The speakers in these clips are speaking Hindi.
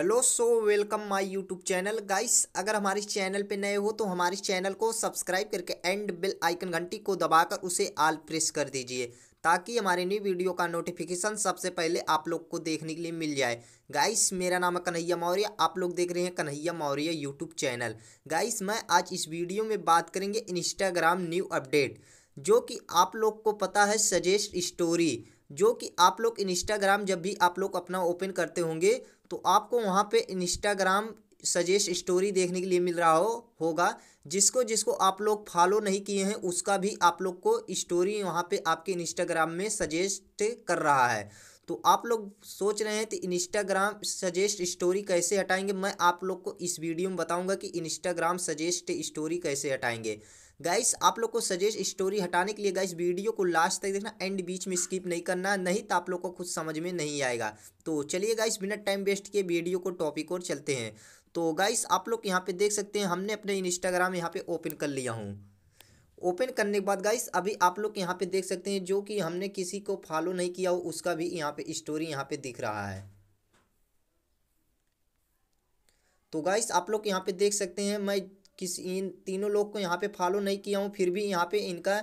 hello so welcome my YouTube channel guys अगर हमारे चैनल पे नए हो तो हमारे चैनल को सब्सक्राइब करके एंड बेल आइकन घंटी को दबाकर उसे आल प्रेस कर दीजिए ताकि हमारे न्यू वीडियो का नोटिफिकेशन सबसे पहले आप लोग को देखने के लिए मिल जाए गाइस मेरा नाम है कन्हैया मौर्य आप लोग देख रहे हैं Kanhaiya Maurya YouTube channel guys मैं आज इस वीडियो में बात करेंगे इंस्टाग्राम न्यू अपडेट जो कि आप लोग को पता है सजेस्ट स्टोरी जो कि आप लोग इंस्टाग्राम जब भी आप लोग अपना ओपन करते होंगे तो आपको वहाँ पे इंस्टाग्राम सजेस्ट स्टोरी देखने के लिए मिल रहा हो होगा जिसको जिसको आप लोग फॉलो नहीं किए हैं उसका भी आप लोग को स्टोरी वहाँ पे आपके इंस्टाग्राम में सजेस्ट कर रहा है तो आप लोग सोच रहे हैं तो इंस्टाग्राम सजेस्ट स्टोरी कैसे हटाएंगे मैं आप लोग को इस वीडियो में बताऊंगा कि इंस्टाग्राम सजेस्ट स्टोरी कैसे हटाएंगे गाइस आप लोग को सजेस्ट स्टोरी हटाने के लिए गाइस वीडियो को लास्ट तक देखना एंड बीच में स्किप नहीं करना नहीं तो आप लोग को कुछ समझ में नहीं आएगा तो चलिए गाइस बिना टाइम वेस्ट के वीडियो को टॉपिक और चलते हैं तो गाइस आप लोग यहाँ पे देख सकते हैं हमने अपने इंस्टाग्राम यहाँ पे ओपन कर लिया हूँ ओपन करने के बाद गाइस अभी आप लोग यहाँ पे देख सकते हैं जो कि हमने किसी को फॉलो नहीं किया हो उसका भी यहाँ पे स्टोरी यहाँ पे दिख रहा है तो गाइस आप लोग यहाँ पे देख सकते हैं मैं किसी इन तीनों लोग को यहाँ पे फॉलो नहीं किया हूँ फिर भी यहाँ पे इनका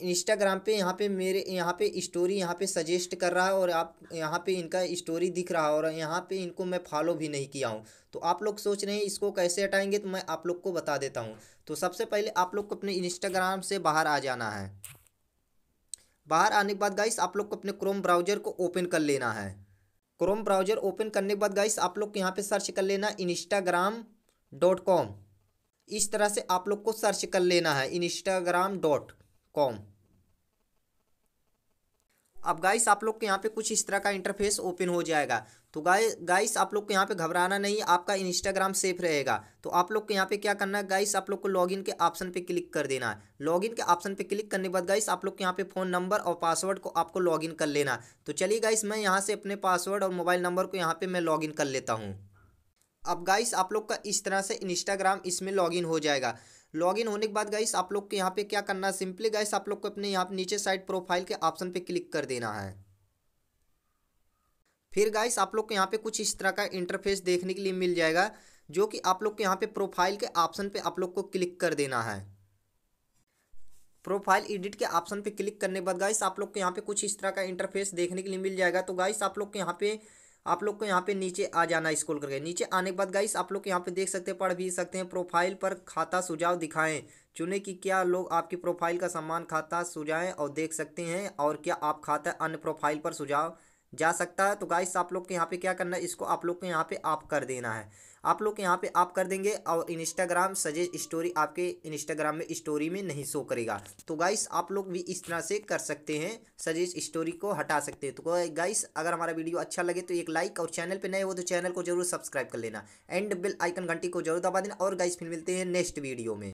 इंस्टाग्राम पे यहाँ पे मेरे यहाँ पे स्टोरी यहाँ पे सजेस्ट कर रहा है और आप यहाँ पे इनका स्टोरी दिख रहा है और यहाँ पे इनको मैं फॉलो भी नहीं किया हूँ तो आप लोग सोच रहे हैं इसको कैसे हटाएंगे तो मैं आप लोग को बता देता हूँ तो सबसे पहले आप लोग को अपने इंस्टाग्राम से बाहर आ जाना है बाहर आने के बाद गाइस आप लोग को अपने क्रोम ब्राउजर को ओपन कर लेना है क्रोम ब्राउजर ओपन करने के बाद गाइस आप लोग यहाँ पे सर्च कर लेना इंस्टाग्राम डॉट कॉम इस तरह से आप लोग को सर्च कर लेना है इंस्टाग्राम डॉट कॉम अब गाइस आप लोग के यहाँ पे कुछ इस तरह का इंटरफेस ओपन हो जाएगा तो गाय गाइस आप लोग को यहाँ पे घबराना नहीं आपका इंस्टाग्राम सेफ रहेगा तो आप लोग को यहाँ पे क्या करना है गाइस आप लोग को लॉगिन के ऑप्शन पे क्लिक कर देना है लॉगिन के ऑप्शन पे क्लिक करने के बाद गाइस आप लोग के यहाँ पे फ़ोन नंबर और पासवर्ड को आपको लॉगिन कर लेना तो चलिए गाइस मैं यहाँ से अपने पासवर्ड और मोबाइल नंबर को यहाँ पर मैं लॉगिन कर लेता हूँ अब गाइस आप लोग का इस तरह से इंस्टाग्राम इसमें लॉगिन हो जाएगा लॉग इन होने के बाद गाइस आप लोग को यहाँ पे क्या करना है सिंपली गाइस आप लोग को अपने यहाँ नीचे साइड प्रोफाइल के ऑप्शन पे क्लिक कर देना है फिर गाइस आप लोग को यहाँ पे कुछ इस तरह का इंटरफेस देखने के लिए मिल जाएगा जो कि आप लोग को यहाँ पे प्रोफाइल के ऑप्शन पे आप लोग को क्लिक कर देना है प्रोफाइल एडिट के ऑप्शन पे क्लिक करने के बाद गाइस आप लोग को यहाँ पे कुछ इस तरह का इंटरफेस देखने के लिए मिल जाएगा तो गाइस आप लोग को यहाँ पे आप लोग को यहाँ पे नीचे आ जाना स्कूल करके नीचे आने के बाद गाइस आप लोग यहाँ पे देख सकते हैं पढ़ भी सकते हैं प्रोफाइल पर खाता सुझाव दिखाएं चुने कि क्या लोग आपकी प्रोफाइल का सम्मान खाता सुझाएं और देख सकते हैं और क्या आप खाता अन्य प्रोफाइल पर सुझाव जा सकता है तो गाइस आप लोग के यहाँ पे क्या करना है इसको आप लोग को यहाँ पे आप कर देना है आप लोग यहाँ पे आप कर देंगे और इंस्टाग्राम सजेस्ट स्टोरी आपके इंस्टाग्राम में स्टोरी में नहीं शो करेगा तो गाइस आप लोग भी इस तरह से कर सकते हैं सजेस्ट स्टोरी को हटा सकते हैं तो गाइस अगर हमारा वीडियो अच्छा लगे तो एक लाइक और चैनल पे नए हो तो चैनल को जरूर सब्सक्राइब कर लेना एंड बिल आइकन घंटी को जरूर दबा देना और गाइस फिर मिलते हैं नेक्स्ट वीडियो में